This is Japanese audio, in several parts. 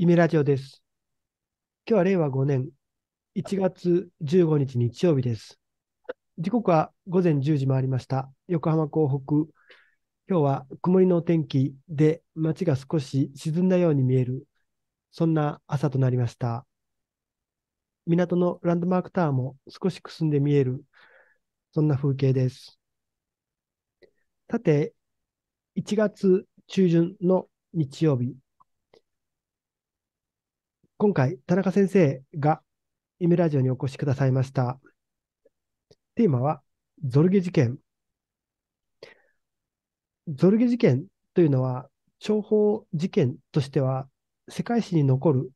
イメラジオです。今日は令和5年1月15日日曜日です。時刻は午前10時回りました。横浜港北。今日は曇りの天気で街が少し沈んだように見える、そんな朝となりました。港のランドマークタワーも少しくすんで見える、そんな風景です。さて、1月中旬の日曜日、今回、田中先生がイメラジオにお越しくださいました。テーマは、ゾルゲ事件。ゾルゲ事件というのは、諜報事件としては、世界史に残る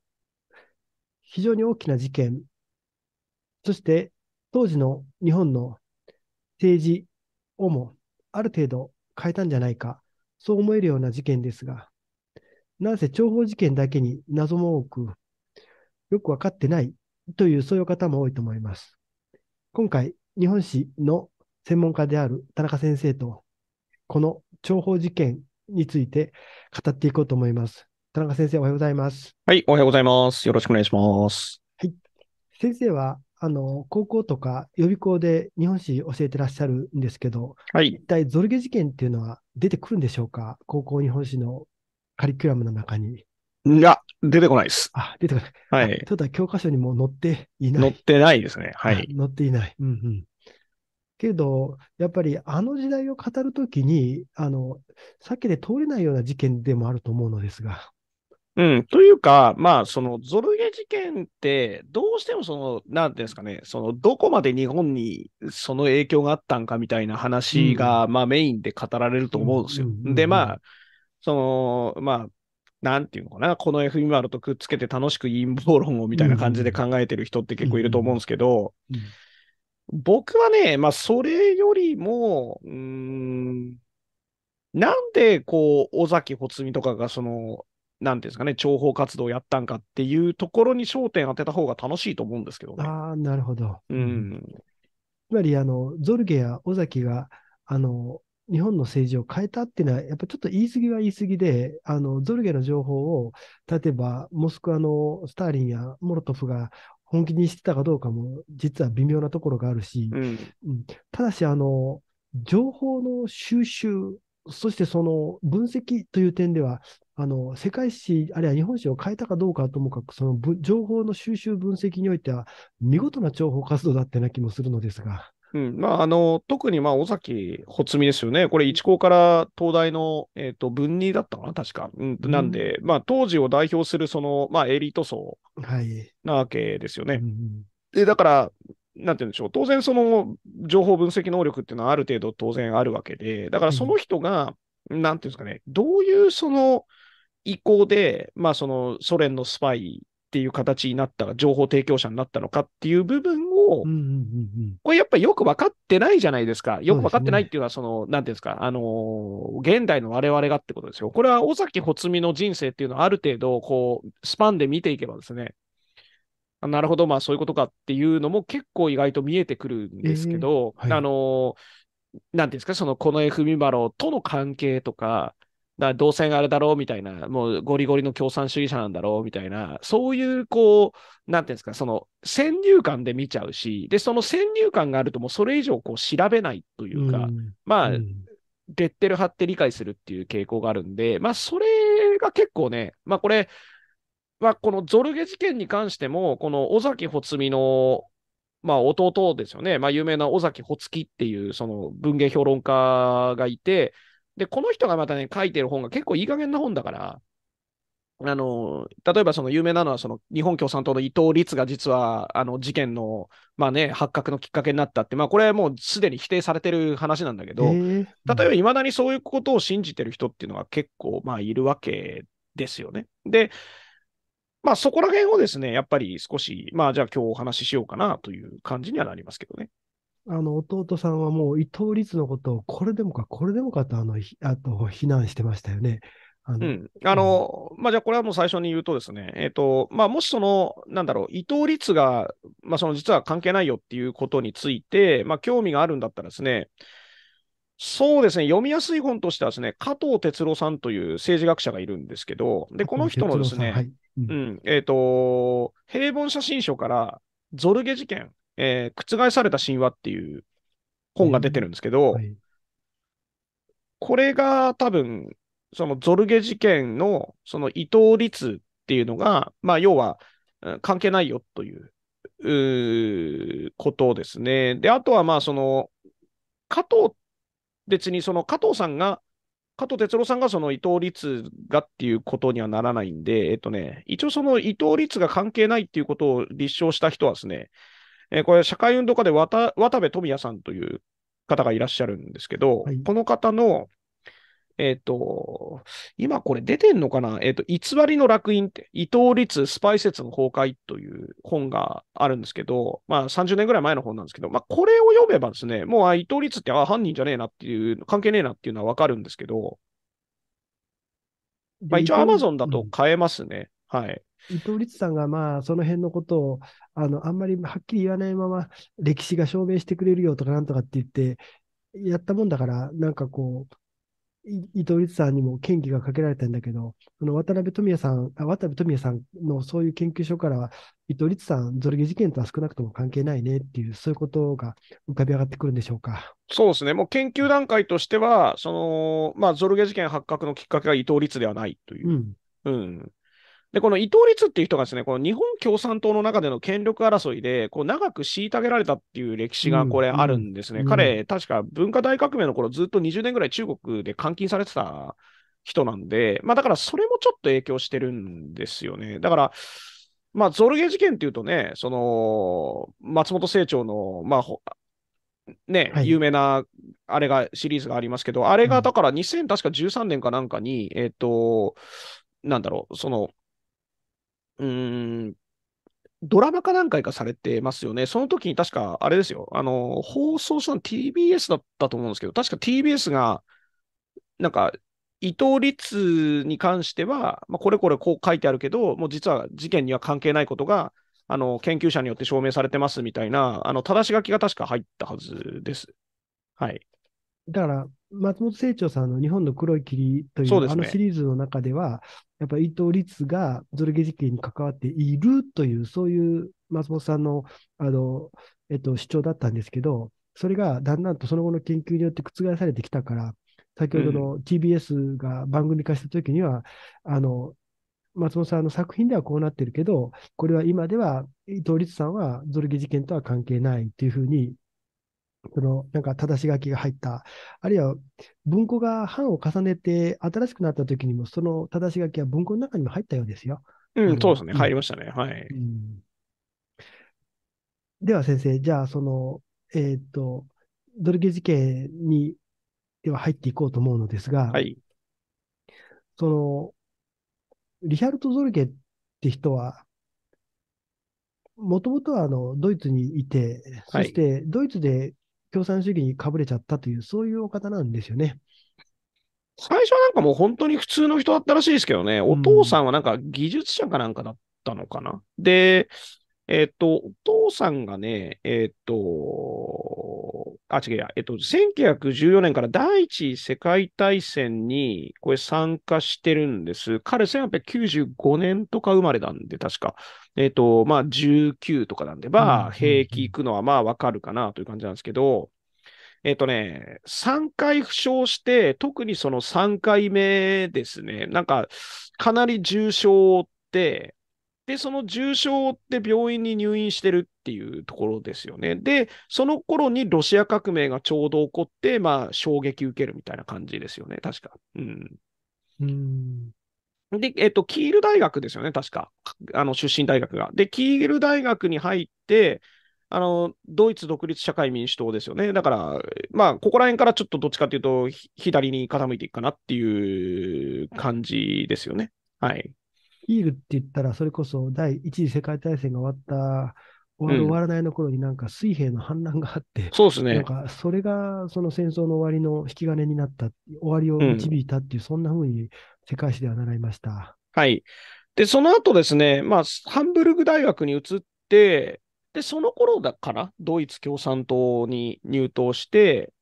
非常に大きな事件。そして、当時の日本の政治をもある程度変えたんじゃないか、そう思えるような事件ですが、なんせ諜報事件だけに謎も多く、よくわかってないというそういう方も多いと思います。今回、日本史の専門家である田中先生と、この諜報事件について語っていこうと思います。田中先生、おはようございます。はい、おはようございます。よろしくお願いします。はい。先生は、あの、高校とか予備校で日本史教えてらっしゃるんですけど、はい。一体ゾルゲ事件っていうのは出てくるんでしょうか高校日本史のカリキュラムの中に。いや、出てこないです。あ、出てこない。はい。ただ教科書にも載っていない。載ってないですね。はい。載っていない。うんうん。けど、やっぱりあの時代を語るときに、あの、避けて通れないような事件でもあると思うのですが。うん、というか、まあ、そのゾルゲ事件って、どうしてもその、なんですかね、そのどこまで日本にその影響があったんかみたいな話が、うん、まあ、メインで語られると思うんですよ。うんうんうんうん、で、まあ、その、まあ、なんていうのかな、この F2 とくっつけて楽しく陰謀論をみたいな感じで考えてる人って結構いると思うんですけど、僕はね、まあ、それよりも、うん、なんで、こう、尾崎ほつみとかが、その、なんていうんですかね、諜報活動をやったんかっていうところに焦点当てた方が楽しいと思うんですけどね。ああ、なるほど。うん。つまり、あの、ゾルゲや尾崎が、あの、日本の政治を変えたっていうのは、やっぱちょっと言い過ぎは言い過ぎで、あのゾルゲの情報を、例えばモスクワのスターリンやモロトフが本気にしてたかどうかも、実は微妙なところがあるし、うん、ただし、あの情報の収集、そしてその分析という点では、あの世界史、あるいは日本史を変えたかどうかはともかく、その情報の収集、分析においては、見事な情報活動だったような気もするのですが。うん、まあ、あの、特に、まあ、尾崎穂積ですよね。これ、一高から東大の、えっ、ー、と、文離だったかな、確か。うん、なんで、まあ、当時を代表する、その、まあ、エリート層なわけですよね。はい、で、だから、なんて言うんでしょう。当然、その、情報分析能力っていうのはある程度当然あるわけで、だから、その人が、なんていうんですかね、どういう、その、意向で、まあ、その、ソ連のスパイっていう形になったら、情報提供者になったのかっていう部分を、これやっぱりよく分かってないじゃないですか。よく分かってないっていうのは、その、なんていうんですか、あの、現代の我々がってことですよ。これは尾崎穂積の人生っていうのはある程度、こう、スパンで見ていけばですね、なるほど、まあそういうことかっていうのも結構意外と見えてくるんですけど、あの、なんていうんですか、その近衛文丸との関係とか、だ動あれだろうみたいな、もうゴリゴリの共産主義者なんだろうみたいな、そういうこう、なんていうんですか、その先入観で見ちゃうし、で、その先入観があると、もうそれ以上こう調べないというか、うん、まあ、うん、レッテ貼って理解するっていう傾向があるんで、まあ、それが結構ね、まあ、これ、まあ、このゾルゲ事件に関しても、この尾崎穂積のまあ、弟ですよね、まあ、有名な尾崎穂きっていうその文芸評論家がいて、で、この人がまたね、書いてる本が結構いい加減な本だから、あの、例えばその有名なのは、その日本共産党の伊藤律が実は、あの事件の、まあね、発覚のきっかけになったって、まあこれはもうすでに否定されてる話なんだけど、例えばいまだにそういうことを信じてる人っていうのが結構、まあいるわけですよね。で、まあそこら辺をですね、やっぱり少し、まあじゃあ今日お話ししようかなという感じにはなりますけどね。あの弟さんはもう伊藤律のことをこれでもかこれでもかとあのあと非難してましたよね。あの、うん、あの、まあ、じゃあこれはもう最初に言うとですね、えっ、ー、と、まあ、もしその、なんだろう、伊藤律が、まあ、その実は関係ないよっていうことについて、まあ、興味があるんだったらですね、そうですね、読みやすい本としてはですね、加藤哲郎さんという政治学者がいるんですけど、で、この人のですね、はい、うん、うん、えっ、ー、と、平凡写真書から、ゾルゲ事件、えー、覆された神話っていう本が出てるんですけど、これが多分、そのゾルゲ事件のその伊藤律っていうのが、まあ、要は関係ないよといううことですね。で、あとはまあ、その、加藤、別にその加藤さんが、加藤哲郎さんがその伊藤律がっていうことにはならないんで、えっとね、一応その伊藤律が関係ないっていうことを立証した人はですね、えー、これ、社会運動家で渡部富也さんという方がいらっしゃるんですけど、はい、この方の、えっ、ー、と、今これ出てんのかなえっ、ー、と、偽りの楽印って、伊藤律スパイ説の崩壊という本があるんですけど、まあ30年ぐらい前の本なんですけど、まあこれを読めばですね、もうあ伊藤律ってあ犯人じゃねえなっていう、関係ねえなっていうのはわかるんですけど、まあ一応アマゾンだと買えますね。はい。伊藤律さんがまあその辺のことをあのあんまりはっきり言わないまま歴史が証明してくれるよとかなんとかって言ってやったもんだからなんかこう伊藤律さんにも嫌疑がかけられたんだけど、あの渡辺富也さん、あ渡辺富也さんのそういう研究所からは、伊藤律さん、ゾルゲ事件とは少なくとも関係ないねっていう、そういうことが浮かび上がってくるんでしょうか。そうですね、もう研究段階としては、そのまあ、ゾルゲ事件発覚のきっかけは伊藤律ではないという。うん、うんで、この伊藤律っていう人がですね、この日本共産党の中での権力争いで、こう長く虐げられたっていう歴史がこれあるんですね。うんうん、彼、確か文化大革命の頃ずっと20年ぐらい中国で監禁されてた人なんで、まあだからそれもちょっと影響してるんですよね。だから、まあゾルゲ事件っていうとね、その、松本清張の、まあ、ね、はい、有名なあれがシリーズがありますけど、あれがだから2013年かなんかに、うん、えっ、と、なんだろう、その、うん、ドラマか何回かされてますよね。その時に確か、あれですよ、あの、放送したの TBS だったと思うんですけど、確か TBS が、なんか、伊藤律に関しては、まあ、これこれこう書いてあるけど、もう実は事件には関係ないことが、あの、研究者によって証明されてますみたいな、あの、正し書きが確か入ったはずです。はい。だから、松本清張さんの日本の黒い霧という、ね、あのシリーズの中では、やっぱり伊藤律がゾルゲ事件に関わっているという、そういう松本さんのあの、えっと、主張だったんですけど、それがだんだんとその後の研究によって覆されてきたから、先ほどの TBS が番組化したときには、うん、あの、松本さんの作品ではこうなってるけど、これは今では伊藤律さんはゾルゲ事件とは関係ないというふうにそのなんか正し書きが入った、あるいは文庫が版を重ねて新しくなった時にも、その正し書きは文庫の中にも入ったようですよ。うん、そうですね、入りましたね。はい。うん、では先生、じゃあ、その、えっ、ー、と、ドルゲ事件にでは入っていこうと思うのですが、はい、その、リヒャルト・ゾルゲって人は、もともとはあのドイツにいて、そしてドイツで共産主義にかぶれちゃったという、そういうお方なんですよね。最初はなんかもう本当に普通の人だったらしいですけどね、お父さんはなんか技術者かなんかだったのかな。うん、で、えっ、ー、と、お父さんがね、えっ、ー、と、あ、違うえっと、1914年から第一次世界大戦にこれ参加してるんです。彼、1895年とか生まれなんで、確か。えっと、まあ、19とかなんで、まあ、兵役行くのはまあ、わかるかなという感じなんですけど、えっとね、3回負傷して、特にその3回目ですね、なんか、かなり重傷を負って、で、その重症って病院に入院してるっていうところですよね。で、その頃にロシア革命がちょうど起こって、まあ、衝撃受けるみたいな感じですよね、確か。うん。うんで、えっと、キール大学ですよね、確か。あの、出身大学が。で、キール大学に入って、あの、ドイツ独立社会民主党ですよね。だから、まあ、ここら辺からちょっとどっちかというと、左に傾いていくかなっていう感じですよね。はい。ヒールって言ったら、それこそ第一次世界大戦が終わった、終わ終わらないの頃になんか水兵の反乱があって、そうですなんね。かそれがその戦争の終わりの引き金になった、終わりを導いたっていう、そんな風に世界史では習いました。はい。で、その後ですね、まあ、ハンブルグ大学に移って、で、その頃だから、ドイツ共産党に入党して、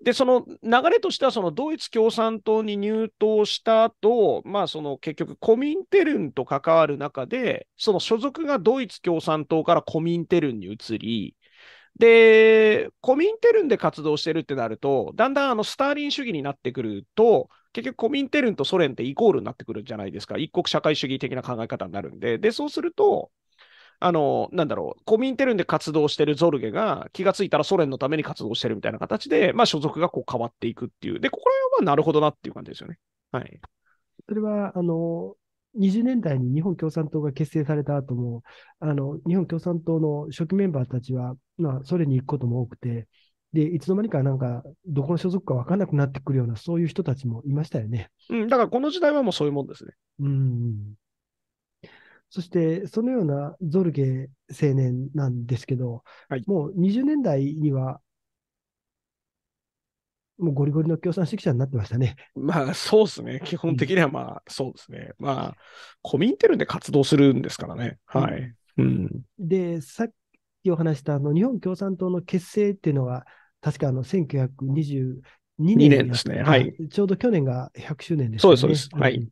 で、その流れとしては、そのドイツ共産党に入党した後、まあ、その結局、コミンテルンと関わる中で、その所属がドイツ共産党からコミンテルンに移り、で、コミンテルンで活動してるってなると、だんだんあのスターリン主義になってくると、結局コミンテルンとソ連ってイコールになってくるんじゃないですか。一国社会主義的な考え方になるんで。で、そうすると、あの、なんだろう、コミンテルンで活動してるゾルゲが気がついたらソ連のために活動してるみたいな形で、まあ、所属がこう変わっていくっていう。で、これはなるほどなっていう感じですよね。はい。それは、あの、20年代に日本共産党が結成された後も、あの、日本共産党の初期メンバーたちは、まあ、ソ連に行くことも多くて、で、いつの間にかなんか、どこの所属か分かんなくなってくるような、そういう人たちもいましたよね。うん、だからこの時代はもうそういうもんですね。うん。そしてそのようなゾルゲ青年なんですけど、はい、もう20年代には、もうゴリゴリの共産主義者になってましたね。まあそうですね。基本的にはまあ、そうですね。まあ、コミンテルンで活動するんですからね。はい。うん、うん、で、さっきお話したあの日本共産党の結成っていうのは、確かあの1922年年ですね。はい。ちょうど去年が100周年ですね。そうです、そうです。はい。うん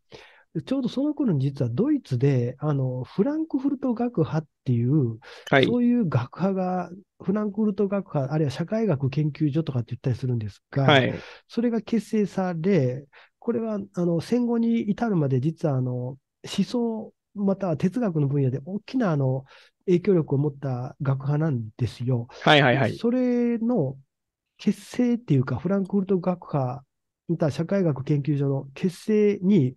ちょうどその頃に実はドイツで、あの、フランクフルト学派っていう、はい、そういう学派が、フランクフルト学派、あるいは社会学研究所とかって言ったりするんですが、はい、それが結成され、これは、あの、戦後に至るまで実は、あの、思想、または哲学の分野で大きな、あの、影響力を持った学派なんですよ。はいはいはい。それの結成っていうか、フランクフルト学派、社会学研究所の結成に、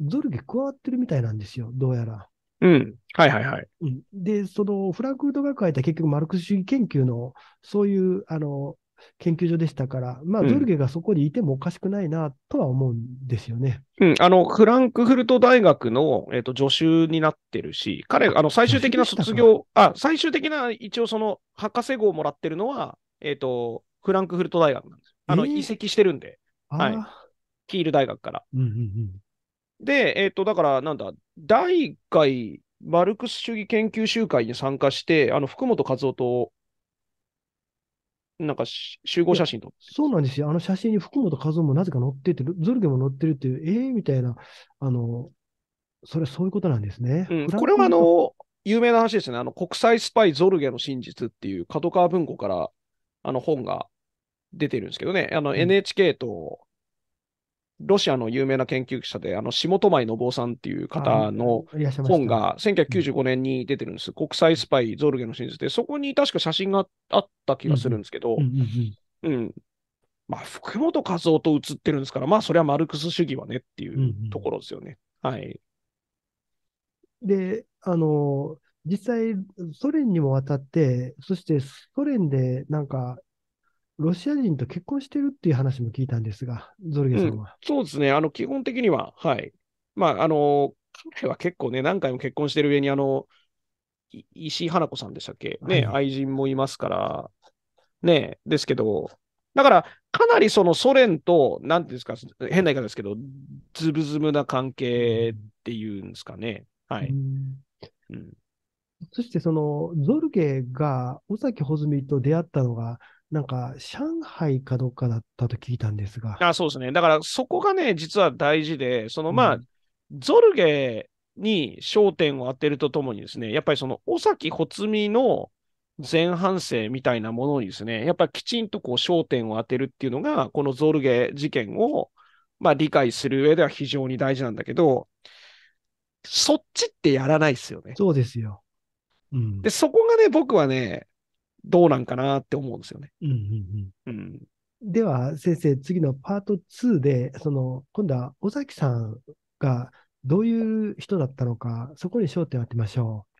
ゾルゲ加わってるみたいなんですよ、どうやら。うん。はいはいはい。で、そのフランクフルトが書いた結局マルクス主義研究の、そういう、あの、研究所でしたから、まあ、ゾルゲがそこにいてもおかしくないなとは思うんですよね。うん、あのフランクフルト大学の、えーと、助手になってるし、彼、あの最終的な卒業、あ最終的な一応、その博士号をもらってるのは、えーと、フランクフルト大学なんです。あの、えー、移籍してるんで、はい、キール大学から。うんうんうんで、えっ、ー、と、だから、なんだ、第1回マルクス主義研究集会に参加して、あの、福本和夫と、なんか集合写真と。そうなんですよ。あの写真に福本和夫もなぜか載ってて、ゾルゲも載ってるっていう、ええー、みたいな、あの、それそういうことなんですね。うん、これはあの、有名な話ですね。あの、国際スパイゾルゲの真実っていう、角川文庫から、あの、本が出てるんですけどね。あの、NHK と、ロシアの有名な研究者で、あの、下戸前信夫さんっていう方の本が1995年に出てるんです。国際スパイ、ゾルゲの真実で、そこに確か写真があった気がするんですけど、うん。うんまあ、福本和夫と写ってるんですから、まあ、それはマルクス主義はねっていうところですよね。はい。で、あの、実際、ソ連にも渡って、そしてソ連でなんかロシア人と結婚してるっていう話も聞いたんですが、ゾルゲさんは。うん、そうですね、あの基本的には、はい。まあ、あの、彼は結構ね、何回も結婚してる上に、あの、石井花子さんでしたっけ、ね、はい、愛人もいますから、ね、ですけど、だから、かなりそのソ連と、なんていうんですか、変な言い方ですけど、ズブズブな関係っていうんですかね。はい。うん、そして、その、ゾルゲが尾崎穂積と出会ったのが、なんか、上海かどっかだったと聞いたんですが。あそうですね。だから、そこがね、実は大事で、そのまあ、うん、ゾルゲに焦点を当てるとともにですね、やっぱりその、尾崎穂積の前半生みたいなものにですね、やっぱりきちんとこう焦点を当てるっていうのが、このゾルゲ事件を、まあ、理解する上では非常に大事なんだけど、そっちってやらないですよね。そうですよ。うん、で、そこがね、僕はね、どうなんかなって思うんですよね。うんうんうんうん、では先生、次のパート2で、その今度は尾崎さんがどういう人だったのか、そこに焦点を当てましょう。